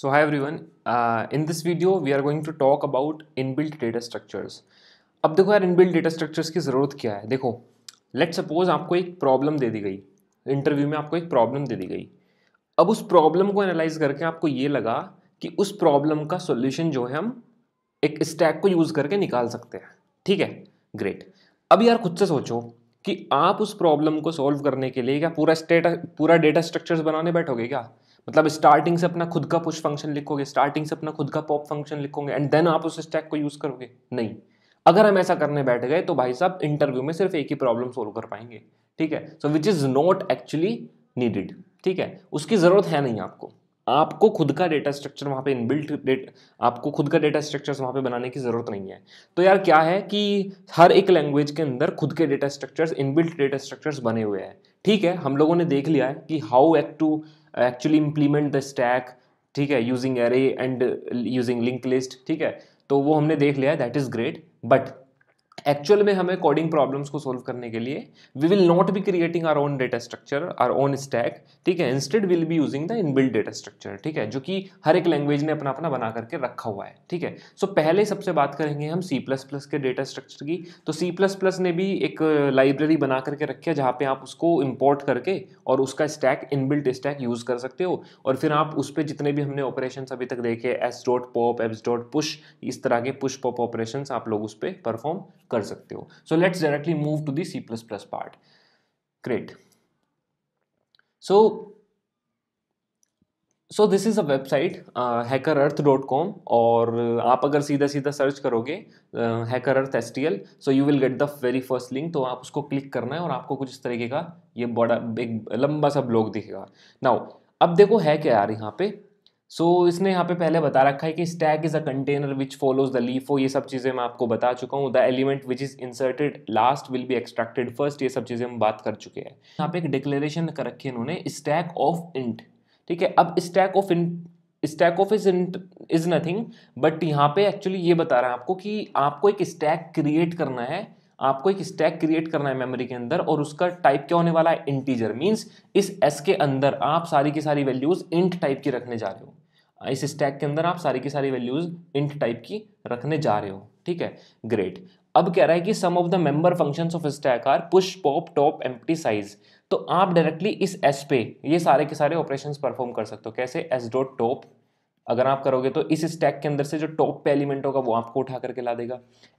So hi everyone, uh, in this video we are going to talk about inbuilt data structures. अब देखो यार inbuilt data structures की ज़रूरत क्या है देखो लेट सपोज आपको एक प्रॉब्लम दे दी गई इंटरव्यू में आपको एक प्रॉब्लम दे दी गई अब उस प्रॉब्लम को एनालाइज करके आपको ये लगा कि उस प्रॉब्लम का सोल्यूशन जो है हम एक स्टैक को यूज़ करके निकाल सकते हैं ठीक है ग्रेट अब यार खुद से सोचो कि आप उस प्रॉब्लम को सॉल्व करने के लिए क्या पूरा स्टेट पूरा डेटा स्ट्रक्चर्स बनाने बैठोगे क्या मतलब स्टार्टिंग से अपना खुद का पुश फंक्शन लिखोगे स्टार्टिंग से अपना खुद का पॉप फंक्शन लिखोगे एंड देन आप उस स्टैक को यूज़ करोगे नहीं अगर हम ऐसा करने बैठ गए तो भाई साहब इंटरव्यू में सिर्फ एक ही प्रॉब्लम सोल्व कर पाएंगे ठीक है so which is not actually needed ठीक है उसकी ज़रूरत है नहीं आपको आपको खुद का डेटा स्ट्रक्चर वहाँ पे इनबिल्ट आपको खुद का डेटा स्ट्रक्चर वहाँ पे बनाने की ज़रूरत नहीं है तो यार क्या है कि हर एक लैंग्वेज के अंदर खुद के data structures inbuilt data structures बने हुए हैं ठीक है हम लोगों ने देख लिया है कि how act to actually implement the stack ठीक है using array and using link list ठीक है तो वो हमने देख लिया that is great but actual में हमें कोडिंग प्रॉब्लम्स को सोल्व करने के लिए we will not be creating our own data structure our own stack ठीक है instead will be using the inbuilt data structure ठीक है जो कि हर एक लैंग्वेज ने अपना अपना बना करके रखा हुआ है ठीक है सो so, पहले सबसे बात करेंगे हम सी प्लस प्लस के डेटा स्ट्रक्चर की तो सी प्लस प्लस ने भी एक लाइब्रेरी बना करके रखी है जहाँ पे आप उसको इम्पोर्ट करके और उसका स्टैक इनबिल्ट स्टैक यूज़ कर सकते हो और फिर आप उस पर जितने भी हमने ऑपरेशन अभी तक देखे s dot pop s dot push इस तरह के पुश पॉप ऑपरेशन आप लोग उस पर परफॉर्म कर सकते हो so let's directly move to the C plus plus part create so so this is a website HackerEarth dot com और आप अगर सीधा सीधा सर्च करोगे HackerEarth S T L so you will get the very first link तो आप उसको क्लिक करना है और आपको कुछ इस तरीके का ये बड़ा एक लंबा सा ब्लॉग दिखेगा नाउ अब देखो है क्या यार यहाँ पे सो so, इसने यहाँ पे पहले बता रखा है कि stack is a container which follows the LIFO हो ये सब चीज़ें मैं आपको बता चुका हूँ the element which is inserted last will be extracted first ये सब चीज़ें हम बात कर चुके हैं यहाँ पे एक डिक्लेरेशन कर रखी है इन्होंने स्टैक ऑफ इंट ठीक है अब stack of int stack of is int is nothing but यहाँ पे एक्चुअली ये बता रहा है आपको कि आपको एक स्टैक क्रिएट करना है आपको एक स्टैक क्रिएट करना है मेमोरी के अंदर और उसका टाइप क्या होने वाला है इंटीजर मीन्स इस एस के अंदर आप सारी की सारी वैल्यूज इंट टाइप की रखने जा रहे हो इस स्टैक के अंदर आप सारी की सारी वैल्यूज़ इंट टाइप की रखने जा रहे हो ठीक है ग्रेट अब कह रहा है कि some of the member functions of stack are push pop top empty size तो आप डायरेक्टली इस एस पे ये सारे के सारे ऑपरेशंस परफॉर्म कर सकते हो कैसे एस डॉट टॉप अगर आप करोगे तो इस स्टैक के अंदर से जो टॉप पे एलिमेंट होगा वो आपको उठा करके ला देगा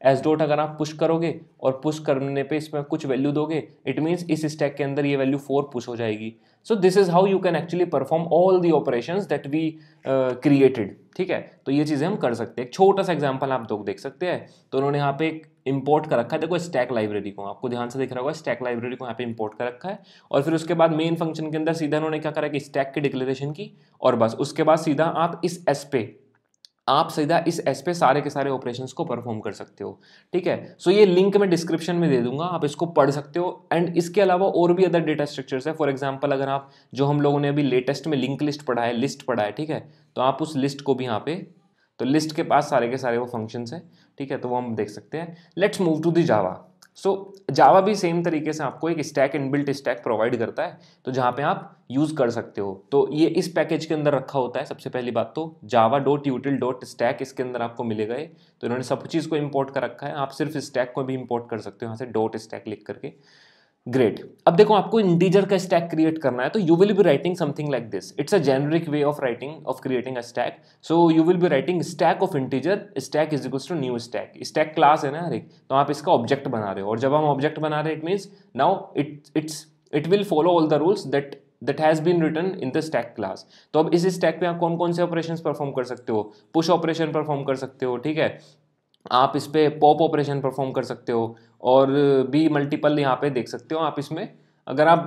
एस डॉट अगर आप पुश करोगे और पुश करने पे इसमें कुछ वैल्यू दोगे इट मीन्स इस स्टैक के अंदर ये वैल्यू फोर पुश हो जाएगी so this is how you can actually perform all the operation that we created ठीक है तो ये चीज़ें हम कर सकते हैं एक छोटा सा एग्जाम्पल आप लोग देख सकते हैं तो उन्होंने यहाँ पे एक इम्पोर्ट कर रखा है देखो स्टैक लाइब्रेरी को आपको ध्यान से देख रहा होगा स्टैक लाइब्रेरी को यहाँ पे इम्पोर्ट कर रखा है और फिर उसके बाद मेन फंक्शन के अंदर सीधा उन्होंने क्या करा कि स्टैक की डिक्लेरेशन की और बस उसके बाद सीधा आप इस एस पे आप सीधा इस एस पे सारे के सारे ऑपरेशंस को परफॉर्म कर सकते हो ठीक है सो so ये लिंक मैं डिस्क्रिप्शन में दे दूंगा आप इसको पढ़ सकते हो एंड इसके अलावा और भी अदर डेटा स्ट्रक्चर्स है फॉर एग्जांपल अगर आप जो हम लोगों ने अभी लेटेस्ट में लिंक लिस्ट पढ़ा है लिस्ट पढ़ा है ठीक है तो आप उस लिस्ट को भी यहाँ पे तो लिस्ट के पास सारे के सारे वो फंक्शंस हैं ठीक है तो वो हम देख सकते हैं let's move to the Java so so, Java भी सेम तरीके से आपको एक स्टैक इनबिल्ट स्टैक प्रोवाइड करता है तो जहाँ पे आप यूज़ कर सकते हो तो ये इस पैकेज के अंदर रखा होता है सबसे पहली बात तो Java dot util dot stack इसके अंदर आपको मिलेगा ये तो इन्होंने सब चीज़ को इम्पोर्ट कर रखा है आप सिर्फ स्टैक को भी इम्पोर्ट कर सकते हो यहाँ से डॉट स्टैक लिख करके ग्रेट अब देखो आपको इंटीजर का स्टैक क्रिएट करना है तो you will be writing something like this it's a generic way of writing of creating a stack so you will be writing stack of integer stack is equal to new stack stack class है ना हर एक तो आप इसका object बना रहे हो और जब हम ऑब्जेक्ट बना रहे हैं it means now it it's it will follow all the rules that that has been written in the stack class तो अब इस स्टैक पे आप कौन कौन से ऑपरेशन परफॉर्म कर सकते हो पुश ऑपरेशन परफॉर्म कर सकते हो ठीक है आप इस पर पॉप ऑपरेशन परफॉर्म कर सकते हो और भी मल्टीपल यहाँ पे देख सकते हो आप इसमें अगर आप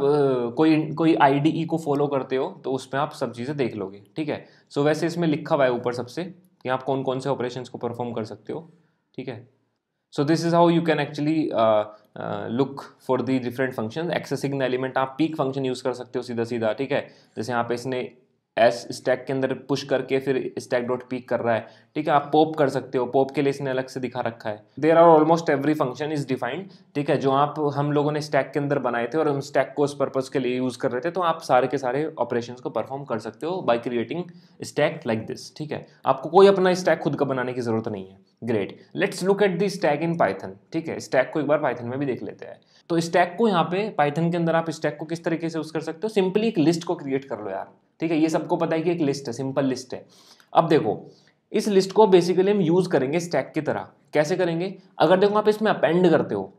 कोई कोई आई e को फॉलो करते हो तो उसमें आप सब चीज़ें देख लोगे ठीक है सो so, वैसे इसमें लिखा हुआ है ऊपर सबसे कि आप कौन कौन से ऑपरेशन को परफॉर्म कर सकते हो ठीक है so this is how you can actually look for the different function accessing element आप पीक फंक्शन यूज़ कर सकते हो सीधा सीधा ठीक है जैसे यहाँ पे इसने एस स्टैक के अंदर पुश करके फिर स्टैक डॉट पीक कर रहा है ठीक है आप पॉप कर सकते हो पॉप के लिए इसने अलग से दिखा रखा है there are almost every function is defined ठीक है जो आप हम लोगों ने स्टैक के अंदर बनाए थे और हम स्टैक को उस पर्पज़ के लिए यूज़ कर रहे थे तो आप सारे के सारे ऑपरेशन को परफॉर्म कर सकते हो by creating stack like this ठीक है आपको कोई अपना स्टैक खुद का बनाने की ज़रूरत नहीं है great let's look at the stack in Python ठीक है स्टैक को एक बार पाइथन में भी देख लेते हैं तो स्टैक को यहाँ पे पाइथन के अंदर आप स्टैक को किस तरीके से यूज़ कर सकते हो सिंपली एक लिस्ट को क्रिएट कर लो यार ठीक है ये सबको पता है कि एक लिस्ट है सिंपल लिस्ट है अब देखो इस लिस्ट को बेसिकली हम यूज़ करेंगे स्टैक की तरह कैसे करेंगे अगर देखो आप इसमें अपेंड करते हो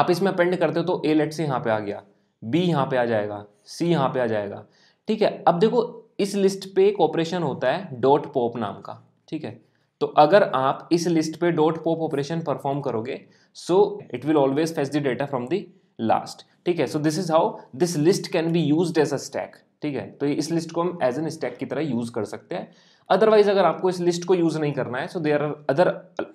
आप इसमें अपेंड करते हो तो ए लेट से यहाँ पे आ गया बी यहाँ पे आ जाएगा सी यहाँ पे आ जाएगा ठीक है अब देखो इस लिस्ट पे एक ऑपरेशन होता है डॉट पॉप नाम का ठीक है तो अगर आप इस लिस्ट पे डॉट पॉप ऑपरेशन परफॉर्म करोगे so it will always fetch the data from the last ठीक है so this is how this list can be use as a stack ठीक है तो इस लिस्ट को हम एज एन स्टैक की तरह यूज़ कर सकते हैं अदरवाइज अगर आपको इस लिस्ट को यूज़ नहीं करना है so there are other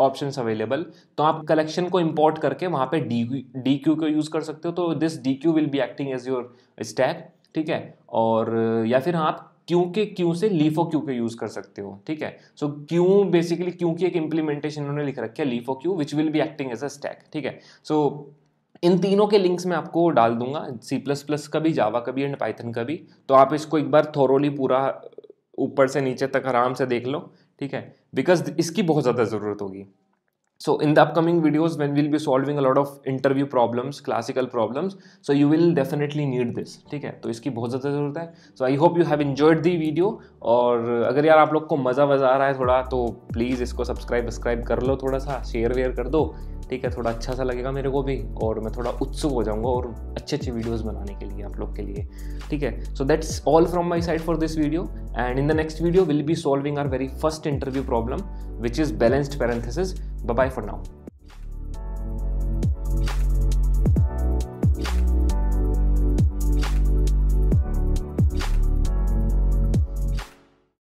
option available तो आप कलेक्शन को इम्पोर्ट करके वहां पे डी डी क्यू को यूज़ कर सकते हो तो this D Q will be acting as your stack ठीक है और या फिर आप क्यों के क्यों से लीफो क्यू के यूज़ कर सकते हो ठीक है सो क्यों बेसिकली क्योंकि की एक इंप्लीमेंटेशन उन्होंने लिख रखी है LIFO queue which will be acting as a stack ठीक है सो so, इन तीनों के लिंक्स मैं आपको डाल दूंगा सी प्लस प्लस का भी जावा का भी एंड पाइथन का भी तो आप इसको एक बार थोरोली पूरा ऊपर से नीचे तक आराम से देख लो ठीक है बिकॉज इसकी बहुत ज़्यादा ज़रूरत होगी so in the upcoming videos we'll will be solving a lot of interview problems classical problems so you will definitely need this ठीक है तो इसकी बहुत ज़्यादा ज़रूरत है so I hope you have enjoyed the video और अगर यार आप लोग को मज़ा वज़ा आ रहा है थोड़ा तो प्लीज़ इसको सब्सक्राइब वस्क्राइब कर लो थोड़ा सा शेयर वेयर कर दो ठीक है थोड़ा अच्छा सा लगेगा मेरे को भी और मैं थोड़ा उत्सुक हो जाऊंगा और अच्छे अच्छे वीडियोज़ बनाने के लिए आप लोग के लिए ठीक है so that's all from my side for this video and in the next video will be solving our very first interview problem which is balanced parenthesis bye for now